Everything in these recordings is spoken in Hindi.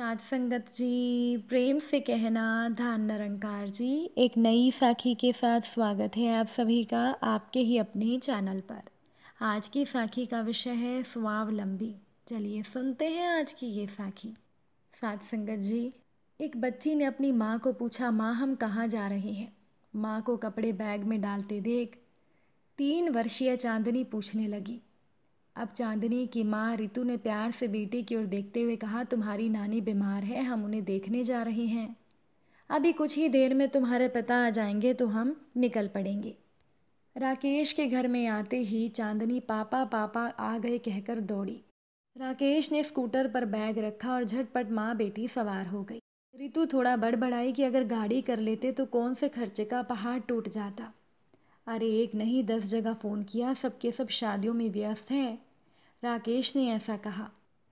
साध संगत जी प्रेम से कहना धान नरंकार जी एक नई साखी के साथ स्वागत है आप सभी का आपके ही अपने चैनल पर आज की साखी का विषय है स्वावलंबी चलिए सुनते हैं आज की ये साखी साध संगत जी एक बच्ची ने अपनी माँ को पूछा माँ हम कहाँ जा रहे हैं माँ को कपड़े बैग में डालते देख तीन वर्षीय चांदनी पूछने लगी अब चांदनी की माँ रितु ने प्यार से बेटे की ओर देखते हुए कहा तुम्हारी नानी बीमार है हम उन्हें देखने जा रहे हैं अभी कुछ ही देर में तुम्हारे पिता आ जाएंगे तो हम निकल पड़ेंगे राकेश के घर में आते ही चांदनी पापा पापा आ गए कहकर दौड़ी राकेश ने स्कूटर पर बैग रखा और झटपट माँ बेटी सवार हो गई रितु थोड़ा बड़बड़ाई कि अगर गाड़ी कर लेते तो कौन से खर्चे का पहाड़ टूट जाता अरे एक नहीं दस जगह फ़ोन किया सबके सब शादियों में व्यस्त हैं राकेश ने ऐसा कहा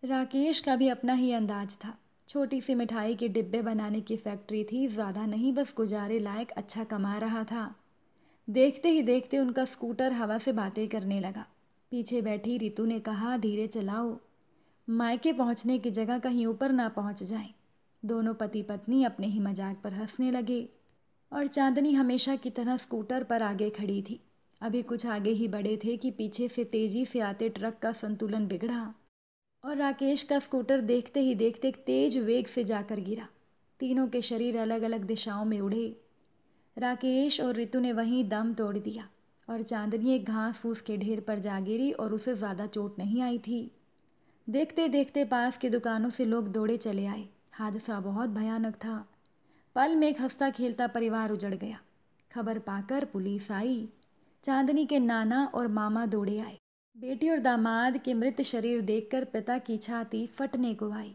राकेश का भी अपना ही अंदाज था छोटी सी मिठाई के डिब्बे बनाने की फैक्ट्री थी ज़्यादा नहीं बस गुजारे लायक अच्छा कमा रहा था देखते ही देखते उनका स्कूटर हवा से बातें करने लगा पीछे बैठी रितु ने कहा धीरे चलाओ मायके पहुंचने की जगह कहीं ऊपर ना पहुंच जाएं। दोनों पति पत्नी अपने ही मजाक पर हंसने लगे और चांदनी हमेशा की तरह स्कूटर पर आगे खड़ी थी अभी कुछ आगे ही बढ़े थे कि पीछे से तेज़ी से आते ट्रक का संतुलन बिगड़ा और राकेश का स्कूटर देखते ही देखते तेज वेग से जाकर गिरा तीनों के शरीर अलग अलग दिशाओं में उड़े राकेश और रितु ने वहीं दम तोड़ दिया और चांदनी एक घास फूस के ढेर पर जा गिरी और उसे ज़्यादा चोट नहीं आई थी देखते देखते पास की दुकानों से लोग दौड़े चले आए हादसा बहुत भयानक था पल में एक हंसता खेलता परिवार उजड़ गया खबर पाकर पुलिस आई चांदनी के नाना और मामा दौड़े आए बेटी और दामाद के मृत शरीर देखकर पिता की छाती फटने को आई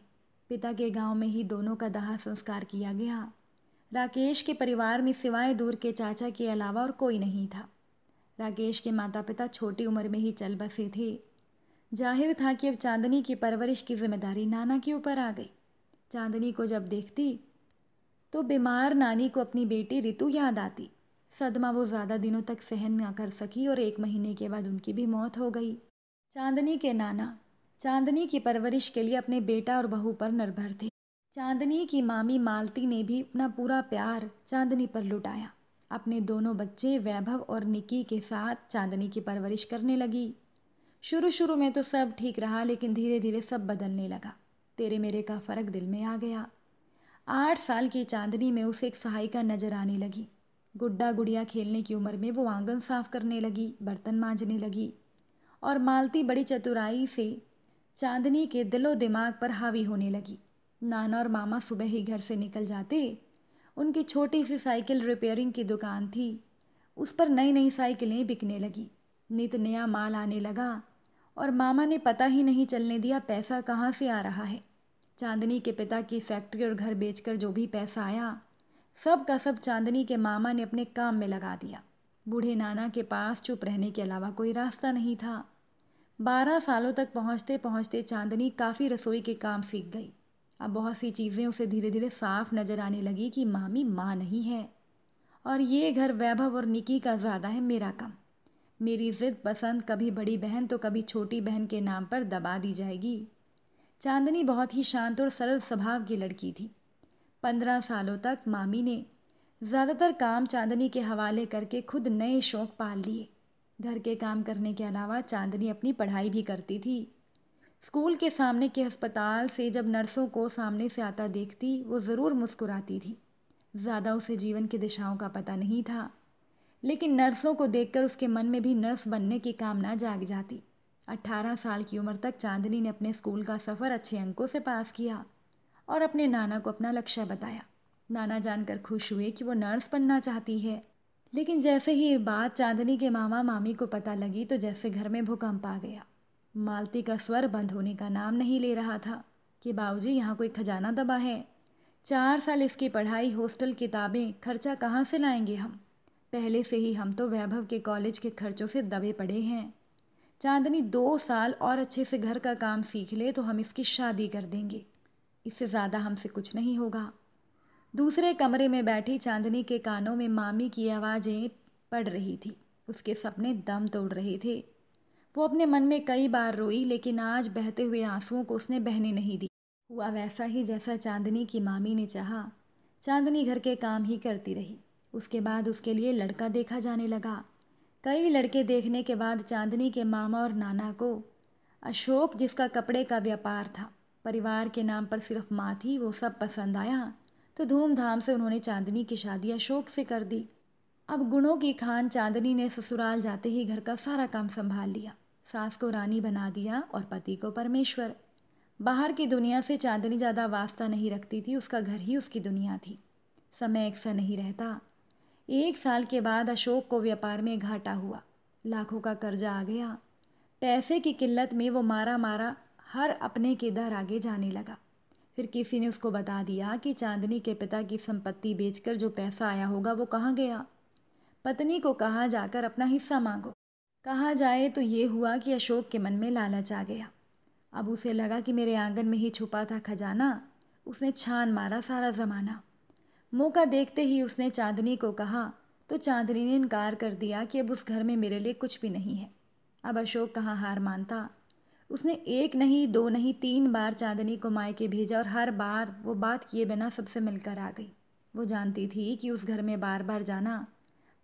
पिता के गांव में ही दोनों का दाह संस्कार किया गया राकेश के परिवार में सिवाय दूर के चाचा के अलावा और कोई नहीं था राकेश के माता पिता छोटी उम्र में ही चल बसे थे जाहिर था कि अब चांदनी की परवरिश की जिम्मेदारी नाना के ऊपर आ गई चांदनी को जब देखती तो बीमार नानी को अपनी बेटी रितु याद आती सदमा वो ज़्यादा दिनों तक सहन ना कर सकी और एक महीने के बाद उनकी भी मौत हो गई चांदनी के नाना चांदनी की परवरिश के लिए अपने बेटा और बहू पर निर्भर थे चांदनी की मामी मालती ने भी अपना पूरा प्यार चांदनी पर लुटाया अपने दोनों बच्चे वैभव और निकी के साथ चांदनी की परवरिश करने लगी शुरू शुरू में तो सब ठीक रहा लेकिन धीरे धीरे सब बदलने लगा तेरे मेरे का फ़र्क दिल में आ गया आठ साल की चांदनी में उसे एक सहायिका नजर आने लगी गुड्डा गुड़िया खेलने की उम्र में वो आंगन साफ करने लगी बर्तन मांजने लगी और मालती बड़ी चतुराई से चांदनी के दिलो दिमाग पर हावी होने लगी नाना और मामा सुबह ही घर से निकल जाते उनकी छोटी सी साइकिल रिपेयरिंग की दुकान थी उस पर नई नई साइकिलें बिकने लगी नित नया माल आने लगा और मामा ने पता ही नहीं चलने दिया पैसा कहाँ से आ रहा है चांदनी के पिता की फैक्ट्री और घर बेचकर जो भी पैसा आया सब का सब चांदनी के मामा ने अपने काम में लगा दिया बूढ़े नाना के पास चुप रहने के अलावा कोई रास्ता नहीं था बारह सालों तक पहुँचते पहुँचते चांदनी काफ़ी रसोई के काम सीख गई अब बहुत सी चीज़ें उसे धीरे धीरे साफ नज़र आने लगी कि मामी माँ नहीं है और ये घर वैभव और निकी का ज़्यादा है मेरा कम मेरी ज़िद पसंद कभी बड़ी बहन तो कभी छोटी बहन के नाम पर दबा दी जाएगी चांदनी बहुत ही शांत और सरल स्वभाव की लड़की थी पंद्रह सालों तक मामी ने ज़्यादातर काम चांदनी के हवाले करके खुद नए शौक पाल लिए घर के काम करने के अलावा चांदनी अपनी पढ़ाई भी करती थी स्कूल के सामने के अस्पताल से जब नर्सों को सामने से आता देखती वो ज़रूर मुस्कुराती थी ज़्यादा उसे जीवन की दिशाओं का पता नहीं था लेकिन नर्सों को देखकर उसके मन में भी नर्स बनने की कामना जाग जाती अट्ठारह साल की उम्र तक चांदनी ने अपने स्कूल का सफ़र अच्छे अंकों से पास किया और अपने नाना को अपना लक्ष्य बताया नाना जानकर खुश हुए कि वो नर्स बनना चाहती है लेकिन जैसे ही ये बात चांदनी के मामा मामी को पता लगी तो जैसे घर में भूकंप आ गया मालती का स्वर बंद होने का नाम नहीं ले रहा था कि बाबूजी यहाँ कोई खजाना दबा है चार साल इसकी पढ़ाई हॉस्टल किताबें खर्चा कहाँ से लाएंगे हम पहले से ही हम तो वैभव के कॉलेज के खर्चों से दबे पड़े हैं चांदनी दो साल और अच्छे से घर का काम सीख ले तो हम इसकी शादी कर देंगे इससे ज़्यादा हमसे कुछ नहीं होगा दूसरे कमरे में बैठी चांदनी के कानों में मामी की आवाज़ें पड़ रही थी उसके सपने दम तोड़ रहे थे वो अपने मन में कई बार रोई लेकिन आज बहते हुए आंसुओं को उसने बहने नहीं दी हुआ वैसा ही जैसा चांदनी की मामी ने चाहा चांदनी घर के काम ही करती रही उसके बाद उसके लिए लड़का देखा जाने लगा कई लड़के देखने के बाद चांदनी के मामा और नाना को अशोक जिसका कपड़े का व्यापार था परिवार के नाम पर सिर्फ माँ थी वो सब पसंद आया तो धूमधाम से उन्होंने चांदनी की शादी अशोक से कर दी अब गुणों की खान चांदनी ने ससुराल जाते ही घर का सारा काम संभाल लिया सास को रानी बना दिया और पति को परमेश्वर बाहर की दुनिया से चांदनी ज़्यादा वास्ता नहीं रखती थी उसका घर ही उसकी दुनिया थी समय एक सा नहीं रहता एक साल के बाद अशोक को व्यापार में घाटा हुआ लाखों का कर्जा आ गया पैसे की किल्लत में वो मारा मारा हर अपने के दर आगे जाने लगा फिर किसी ने उसको बता दिया कि चांदनी के पिता की संपत्ति बेचकर जो पैसा आया होगा वो कहाँ गया पत्नी को कहा जाकर अपना हिस्सा मांगो कहा जाए तो ये हुआ कि अशोक के मन में लालच आ गया अब उसे लगा कि मेरे आंगन में ही छुपा था खजाना उसने छान मारा सारा ज़माना मौका देखते ही उसने चांदनी को कहा तो चांदनी ने इनकार कर दिया कि अब उस घर में मेरे लिए कुछ भी नहीं है अब अशोक कहाँ हार मानता उसने एक नहीं दो नहीं तीन बार चांदनी को मायके भेजा और हर बार वो बात किए बिना सबसे मिलकर आ गई वो जानती थी कि उस घर में बार बार जाना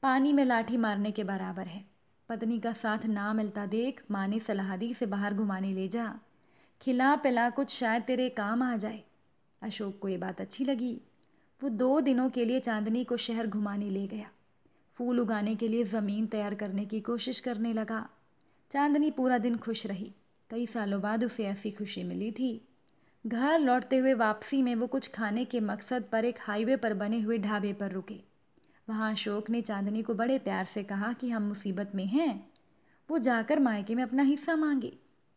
पानी में लाठी मारने के बराबर है पत्नी का साथ ना मिलता देख माँ ने सलाह दी से बाहर घुमाने ले जा खिला पिला कुछ शायद तेरे काम आ जाए अशोक को ये बात अच्छी लगी वो दो दिनों के लिए चांदनी को शहर घुमाने ले गया फूल उगाने के लिए ज़मीन तैयार करने की कोशिश करने लगा चांदनी पूरा दिन खुश रही कई सालों बाद उसे ऐसी खुशी मिली थी घर लौटते हुए वापसी में वो कुछ खाने के मकसद पर एक हाईवे पर बने हुए ढाबे पर रुके वहाँ अशोक ने चांदनी को बड़े प्यार से कहा कि हम मुसीबत में हैं वो जाकर मायके में अपना हिस्सा मांगे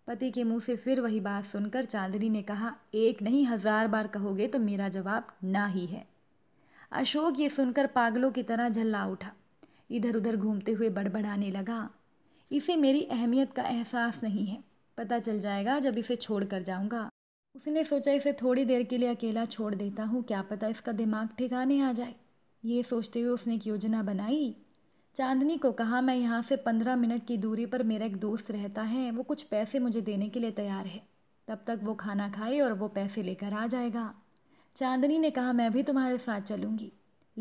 पति के मुंह से फिर वही बात सुनकर चांदनी ने कहा एक नहीं हज़ार बार कहोगे तो मेरा जवाब ना ही है अशोक ये सुनकर पागलों की तरह झल्ला उठा इधर उधर घूमते हुए बड़बड़ाने लगा इसे मेरी अहमियत का एहसास नहीं है पता चल जाएगा जब इसे छोड़ कर जाऊँगा उसने सोचा इसे थोड़ी देर के लिए अकेला छोड़ देता हूँ क्या पता इसका दिमाग ठिकाने आ जाए ये सोचते हुए उसने एक योजना बनाई चांदनी को कहा मैं यहाँ से पंद्रह मिनट की दूरी पर मेरा एक दोस्त रहता है वो कुछ पैसे मुझे देने के लिए तैयार है तब तक वो खाना खाए और वो पैसे लेकर आ जाएगा चांदनी ने कहा मैं भी तुम्हारे साथ चलूँगी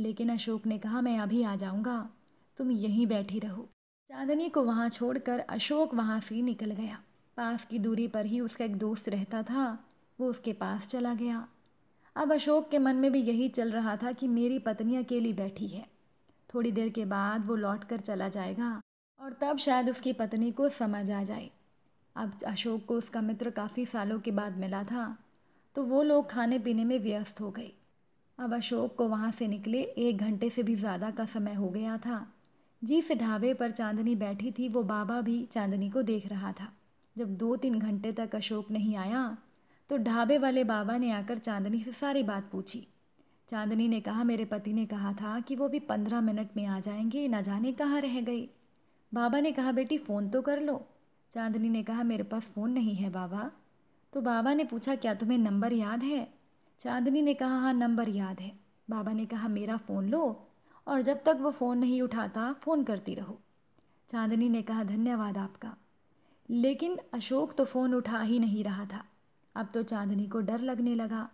लेकिन अशोक ने कहा मैं अभी आ जाऊँगा तुम यहीं बैठी रहो चांदनी को वहाँ छोड़कर अशोक वहाँ से निकल गया पास की दूरी पर ही उसका एक दोस्त रहता था वो उसके पास चला गया अब अशोक के मन में भी यही चल रहा था कि मेरी पत्नी अकेली बैठी है थोड़ी देर के बाद वो लौट कर चला जाएगा और तब शायद उसकी पत्नी को समझ आ जाए अब अशोक को उसका मित्र काफ़ी सालों के बाद मिला था तो वो लोग खाने पीने में व्यस्त हो गए अब अशोक को वहाँ से निकले एक घंटे से भी ज़्यादा का समय हो गया था जिस ढाबे पर चांदनी बैठी थी वो बाबा भी चांदनी को देख रहा था जब दो तीन घंटे तक अशोक नहीं आया तो ढाबे वाले बाबा ने आकर चांदनी से सारी बात पूछी चांदनी ने कहा मेरे पति ने कहा था कि वो भी पंद्रह मिनट में आ जाएंगे ना जाने कहाँ रह गए बाबा ने कहा बेटी फ़ोन तो कर लो चांदनी ने कहा मेरे पास फ़ोन नहीं है बाबा तो बाबा ने पूछा क्या तुम्हें नंबर याद है चांदनी ने कहा हाँ नंबर याद है बाबा ने कहा मेरा फ़ोन लो और जब तक वो फ़ोन नहीं उठाता फ़ोन करती रहो चांदनी ने कहा धन्यवाद आपका लेकिन अशोक तो फ़ोन उठा ही नहीं रहा था अब तो चांदनी को डर लगने लगा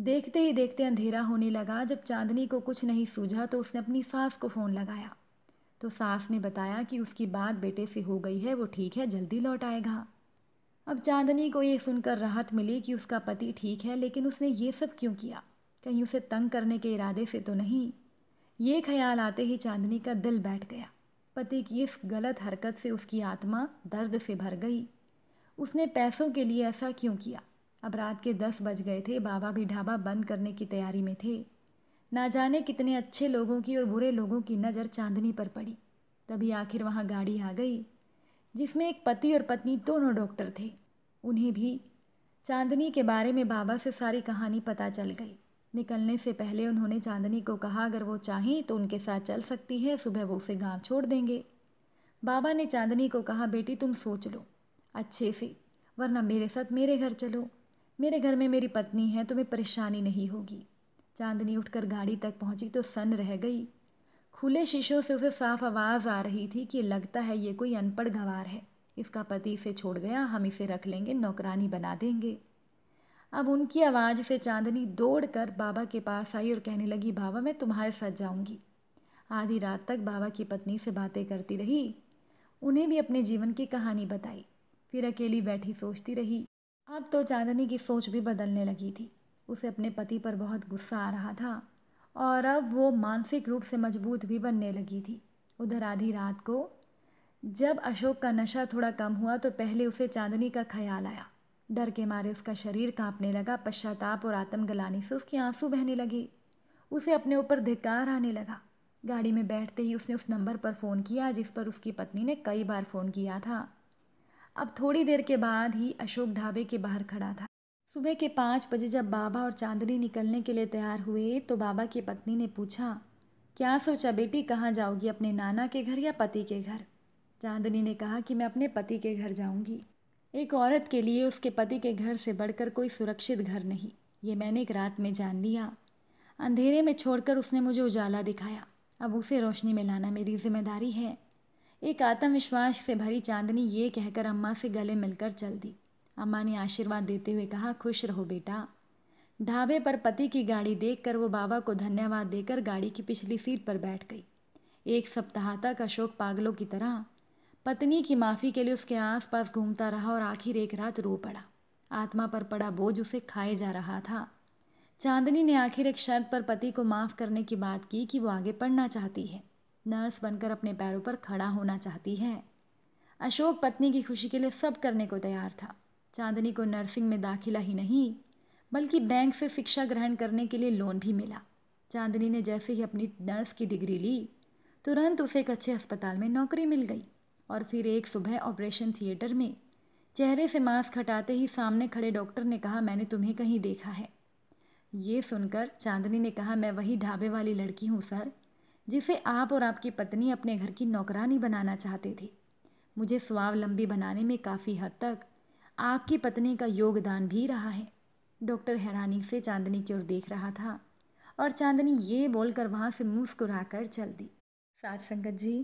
देखते ही देखते अंधेरा होने लगा जब चांदनी को कुछ नहीं सूझा तो उसने अपनी सास को फ़ोन लगाया तो सास ने बताया कि उसकी बात बेटे से हो गई है वो ठीक है जल्दी लौट आएगा अब चांदनी को ये सुनकर राहत मिली कि उसका पति ठीक है लेकिन उसने ये सब क्यों किया कहीं उसे तंग करने के इरादे से तो नहीं ये ख्याल आते ही चांदनी का दिल बैठ गया पति की इस गलत हरकत से उसकी आत्मा दर्द से भर गई उसने पैसों के लिए ऐसा क्यों किया अब रात के दस बज गए थे बाबा भी ढाबा बंद करने की तैयारी में थे ना जाने कितने अच्छे लोगों की और बुरे लोगों की नज़र चांदनी पर पड़ी तभी आखिर वहाँ गाड़ी आ गई जिसमें एक पति और पत्नी दोनों डॉक्टर थे उन्हें भी चांदनी के बारे में बाबा से सारी कहानी पता चल गई निकलने से पहले उन्होंने चांदनी को कहा अगर वो चाहें तो उनके साथ चल सकती है सुबह वो उसे गांव छोड़ देंगे बाबा ने चांदनी को कहा बेटी तुम सोच लो अच्छे से वरना मेरे साथ मेरे घर चलो मेरे घर में मेरी पत्नी है तुम्हें परेशानी नहीं होगी चांदनी उठकर गाड़ी तक पहुंची तो सन रह गई खुले शीशों से उसे साफ आवाज़ आ रही थी कि लगता है ये कोई अनपढ़ गवार है इसका पति इसे छोड़ गया हम इसे रख लेंगे नौकरानी बना देंगे अब उनकी आवाज़ से चांदनी दौड़ कर बाबा के पास आई और कहने लगी बाबा मैं तुम्हारे साथ जाऊंगी आधी रात तक बाबा की पत्नी से बातें करती रही उन्हें भी अपने जीवन की कहानी बताई फिर अकेली बैठी सोचती रही अब तो चांदनी की सोच भी बदलने लगी थी उसे अपने पति पर बहुत गुस्सा आ रहा था और अब वो मानसिक रूप से मजबूत भी बनने लगी थी उधर आधी रात को जब अशोक का नशा थोड़ा कम हुआ तो पहले उसे चांदनी का ख्याल आया डर के मारे उसका शरीर कांपने लगा पश्चाताप और गलाने से उसकी आंसू बहने लगे उसे अपने ऊपर धिकार आने लगा गाड़ी में बैठते ही उसने उस नंबर पर फ़ोन किया जिस पर उसकी पत्नी ने कई बार फ़ोन किया था अब थोड़ी देर के बाद ही अशोक ढाबे के बाहर खड़ा था सुबह के पाँच बजे जब बाबा और चांदनी निकलने के लिए तैयार हुए तो बाबा की पत्नी ने पूछा क्या सोचा बेटी कहाँ जाओगी अपने नाना के घर या पति के घर चांदनी ने कहा कि मैं अपने पति के घर जाऊंगी एक औरत के लिए उसके पति के घर से बढ़कर कोई सुरक्षित घर नहीं ये मैंने एक रात में जान लिया अंधेरे में छोड़कर उसने मुझे उजाला दिखाया अब उसे रोशनी में लाना मेरी जिम्मेदारी है एक आत्मविश्वास से भरी चांदनी ये कहकर अम्मा से गले मिलकर चल दी अम्मा ने आशीर्वाद देते हुए कहा खुश रहो बेटा ढाबे पर पति की गाड़ी देखकर वो बाबा को धन्यवाद देकर गाड़ी की पिछली सीट पर बैठ गई एक सप्ताह तक अशोक पागलों की तरह पत्नी की माफ़ी के लिए उसके आसपास घूमता रहा और आखिर एक रात रो पड़ा आत्मा पर पड़ा बोझ उसे खाए जा रहा था चांदनी ने आखिर एक शर्त पर पति को माफ़ करने की बात की कि वो आगे पढ़ना चाहती है नर्स बनकर अपने पैरों पर खड़ा होना चाहती है अशोक पत्नी की खुशी के लिए सब करने को तैयार था चांदनी को नर्सिंग में दाखिला ही नहीं बल्कि बैंक से शिक्षा ग्रहण करने के लिए लोन भी मिला चांदनी ने जैसे ही अपनी नर्स की डिग्री ली तुरंत उसे एक अच्छे अस्पताल में नौकरी मिल गई और फिर एक सुबह ऑपरेशन थिएटर में चेहरे से मास्क हटाते ही सामने खड़े डॉक्टर ने कहा मैंने तुम्हें कहीं देखा है ये सुनकर चांदनी ने कहा मैं वही ढाबे वाली लड़की हूँ सर जिसे आप और आपकी पत्नी अपने घर की नौकरानी बनाना चाहते थे मुझे स्वावलंबी बनाने में काफ़ी हद तक आपकी पत्नी का योगदान भी रहा है डॉक्टर हैरानी से चांदनी की ओर देख रहा था और चांदनी ये बोलकर वहाँ से मुस्कुरा कर चल दी सात संगत जी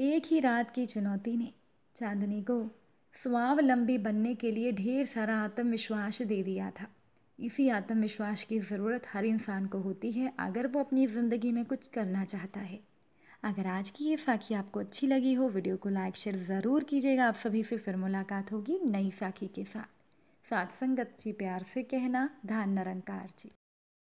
एक ही रात की चुनौती ने चांदनी को स्वावलंबी बनने के लिए ढेर सारा आत्मविश्वास दे दिया था इसी आत्मविश्वास की ज़रूरत हर इंसान को होती है अगर वो अपनी ज़िंदगी में कुछ करना चाहता है अगर आज की ये साखी आपको अच्छी लगी हो वीडियो को लाइक शेयर ज़रूर कीजिएगा आप सभी से फिर मुलाकात होगी नई साखी के साथ सात संगत जी प्यार से कहना धान नरंकार जी